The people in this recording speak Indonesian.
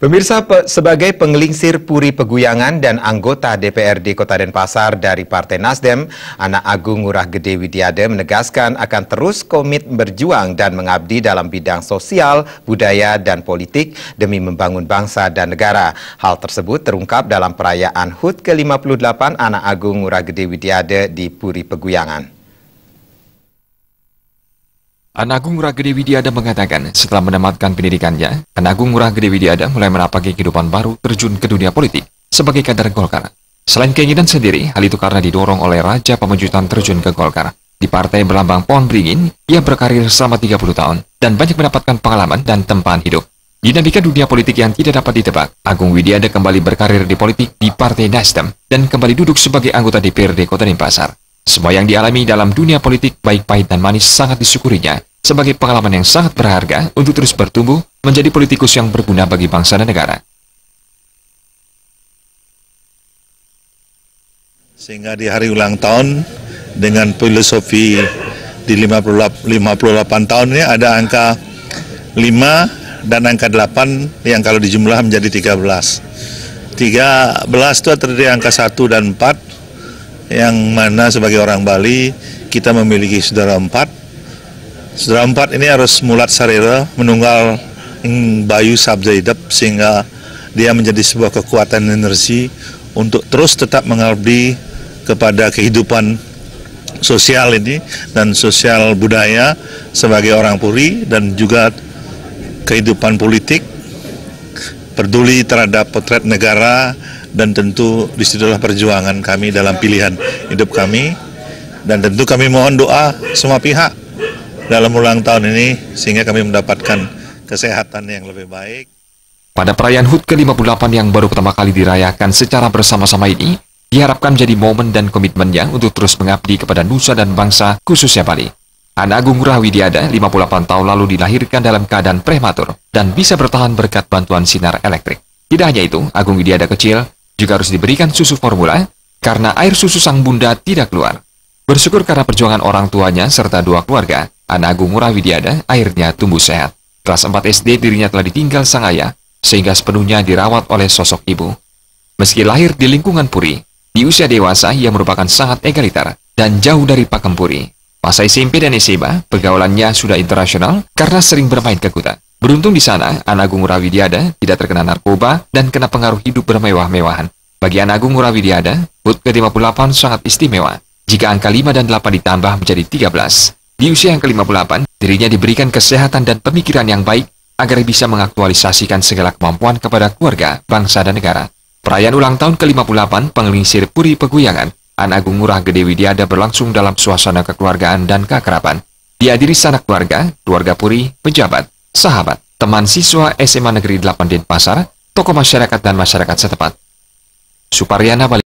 Pemirsa, pe sebagai pengelingsir Puri Peguyangan dan anggota DPRD Kota Denpasar dari Partai Nasdem, Anak Agung Ngurah Gede Widiade menegaskan akan terus komit berjuang dan mengabdi dalam bidang sosial, budaya, dan politik demi membangun bangsa dan negara. Hal tersebut terungkap dalam perayaan HUT ke-58 Anak Agung Ngurah Gede Widiade di Puri Peguyangan. Anagung Ngurah Gede Widiada mengatakan setelah menamatkan pendidikannya, Anagung Ngurah Gede Widiada mulai menapaki kehidupan baru terjun ke dunia politik sebagai kader Golkar. Selain keinginan sendiri, hal itu karena didorong oleh Raja Pemujutan terjun ke Golkar. Di partai berlambang pohon beringin, ia berkarir selama 30 tahun dan banyak mendapatkan pengalaman dan tempaan hidup. Dinamika dunia politik yang tidak dapat ditebak, Agung Widiada kembali berkarir di politik di Partai Nasdem dan kembali duduk sebagai anggota DPRD Kota Denpasar. Semua yang dialami dalam dunia politik, baik pahit dan manis, sangat disyukurinya sebagai pengalaman yang sangat berharga untuk terus bertumbuh menjadi politikus yang berguna bagi bangsa dan negara. Sehingga di hari ulang tahun dengan filosofi di 58, tahun ini ada angka 5 dan angka 8 yang kalau dijumlah menjadi 13. 13 itu terdiri angka 1 dan 4 yang mana sebagai orang Bali kita memiliki saudara 4 Saudara empat ini harus mulat sarira menunggal Bayu sabda Sabzaidab sehingga dia menjadi sebuah kekuatan energi untuk terus tetap mengabdi kepada kehidupan sosial ini dan sosial budaya sebagai orang puri dan juga kehidupan politik peduli terhadap potret negara dan tentu disitulah perjuangan kami dalam pilihan hidup kami dan tentu kami mohon doa semua pihak dalam ulang tahun ini sehingga kami mendapatkan kesehatan yang lebih baik. Pada perayaan HUT ke-58 yang baru pertama kali dirayakan secara bersama-sama ini, diharapkan menjadi momen dan komitmennya untuk terus mengabdi kepada nusa dan bangsa khususnya Bali. Anak Agung Rahwidiada, 58 tahun lalu dilahirkan dalam keadaan prematur dan bisa bertahan berkat bantuan sinar elektrik. Tidak hanya itu, Agung Widiada kecil juga harus diberikan susu formula karena air susu sang bunda tidak keluar. Bersyukur karena perjuangan orang tuanya serta dua keluarga, Anak Agung Murah Widiada akhirnya tumbuh sehat. Kelas 4 SD dirinya telah ditinggal sang ayah, sehingga sepenuhnya dirawat oleh sosok ibu. Meski lahir di lingkungan Puri, di usia dewasa ia merupakan sangat egaliter dan jauh dari pakem Puri. Masa SMP dan SMA, e pergaulannya sudah internasional karena sering bermain ke Beruntung di sana, Anagung Widiada tidak terkena narkoba dan kena pengaruh hidup bermewah-mewahan. Bagi Anagung Widiada, hut ke-58 sangat istimewa. Jika angka 5 dan 8 ditambah menjadi 13, di usia yang ke-58, dirinya diberikan kesehatan dan pemikiran yang baik agar bisa mengaktualisasikan segala kemampuan kepada keluarga, bangsa, dan negara. Perayaan ulang tahun ke-58 Pengelingsir Puri Peguyangan, An Agung Ngurah Gede Widiada berlangsung dalam suasana kekeluargaan dan keakraban. Dihadiri sanak keluarga, keluarga Puri, pejabat, sahabat, teman siswa SMA Negeri 8 Denpasar, tokoh masyarakat dan masyarakat setempat. Supariana Bali